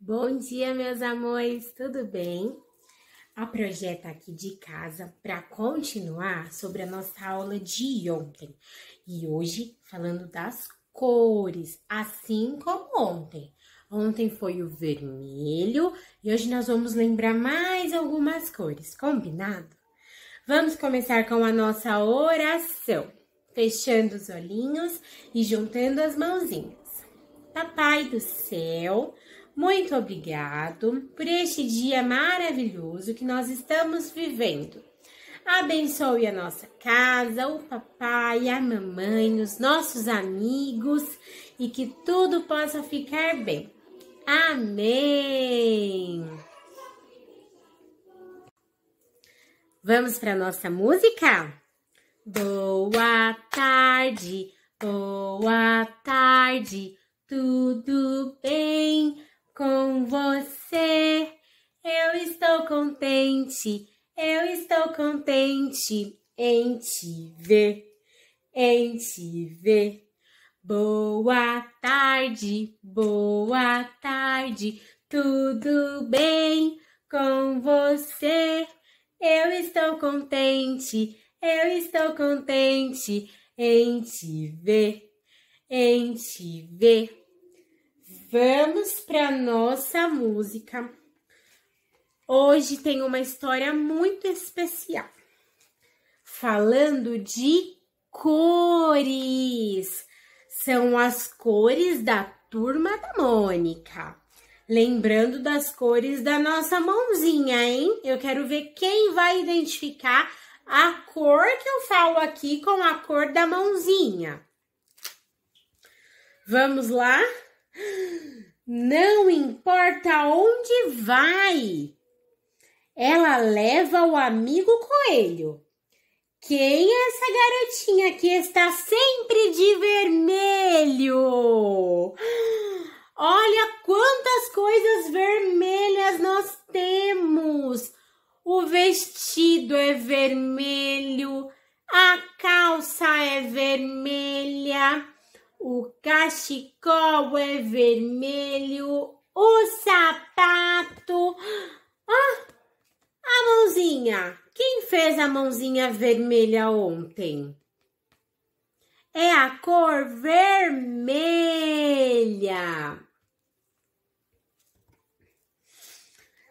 Bom dia, meus amores, tudo bem? A projeta aqui de casa para continuar sobre a nossa aula de ontem. E hoje falando das cores, assim como ontem. Ontem foi o vermelho e hoje nós vamos lembrar mais algumas cores, combinado? Vamos começar com a nossa oração, fechando os olhinhos e juntando as mãozinhas. Papai do céu, muito obrigado por este dia maravilhoso que nós estamos vivendo. Abençoe a nossa casa, o papai, a mamãe, os nossos amigos e que tudo possa ficar bem. Amém! Vamos para nossa música? Boa tarde, boa tarde, tudo bem? com você. Eu estou contente, eu estou contente em te ver, em te ver. Boa tarde, boa tarde, tudo bem com você? Eu estou contente, eu estou contente em te ver, em te ver vamos para nossa música. Hoje tem uma história muito especial. Falando de cores. São as cores da turma da Mônica. Lembrando das cores da nossa mãozinha, hein? Eu quero ver quem vai identificar a cor que eu falo aqui com a cor da mãozinha. Vamos lá? Não importa onde vai, ela leva o amigo coelho. Quem é essa garotinha que está sempre de vermelho? Olha quantas coisas vermelhas nós temos! O vestido é vermelho, a calça é vermelha, o cachecol é vermelho, o sapato. Ah, a mãozinha. Quem fez a mãozinha vermelha ontem? É a cor vermelha.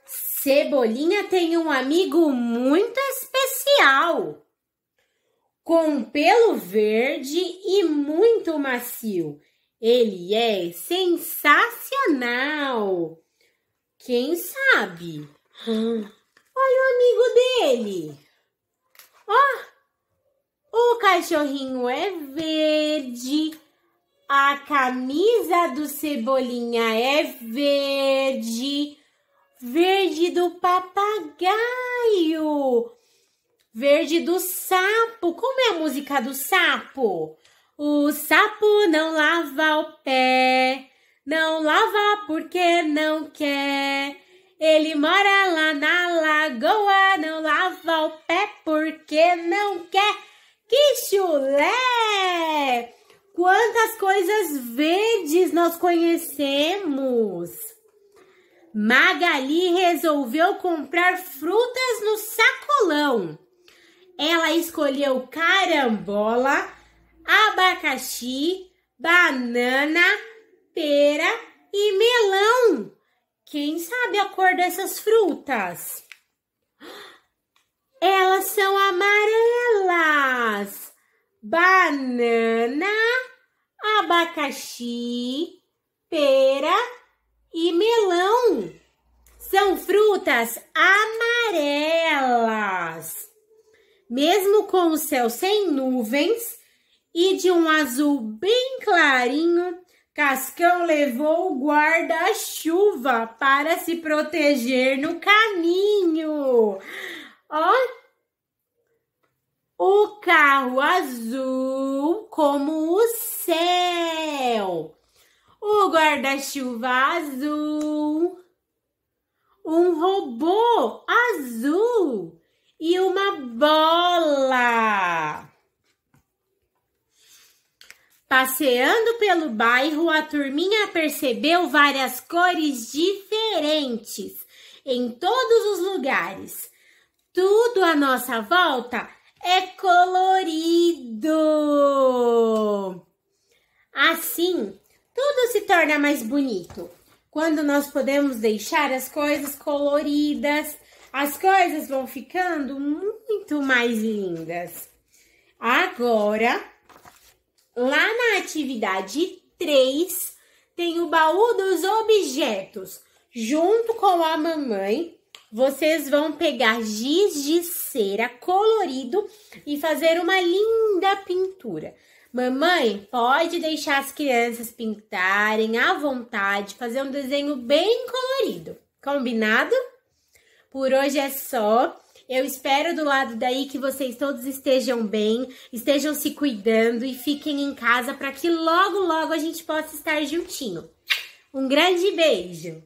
Cebolinha tem um amigo muito especial, com pelo verde e muito macio. Ele é sensacional. Quem sabe? Ah. Olha o amigo dele. Ó, oh, o cachorrinho é verde. A camisa do Cebolinha é verde. Verde do papagaio. Verde do sapo. Como é a música do sapo? O sapo não lava o pé, não lava porque não quer. Ele mora lá na lagoa, não lava o pé porque não quer. Que chulé! Quantas coisas verdes nós conhecemos! Magali resolveu comprar frutas no sacolão. Ela escolheu carambola, abacaxi, banana, pera e melão. Quem sabe a cor dessas frutas? Elas são amarelas. Banana, abacaxi, pera e melão. São frutas amarelas. Mesmo com o céu sem nuvens, e de um azul bem clarinho, Cascão levou o guarda-chuva para se proteger no caminho. Ó, o carro azul como o céu, o guarda-chuva azul, um robô azul e uma bola. Passeando pelo bairro, a turminha percebeu várias cores diferentes em todos os lugares. Tudo à nossa volta é colorido. Assim, tudo se torna mais bonito quando nós podemos deixar as coisas coloridas. As coisas vão ficando muito mais lindas. Agora, Lá na atividade 3, tem o baú dos objetos. Junto com a mamãe, vocês vão pegar giz de cera colorido e fazer uma linda pintura. Mamãe, pode deixar as crianças pintarem à vontade, fazer um desenho bem colorido. Combinado? Por hoje é só. Eu espero do lado daí que vocês todos estejam bem, estejam se cuidando e fiquem em casa para que logo, logo a gente possa estar juntinho. Um grande beijo!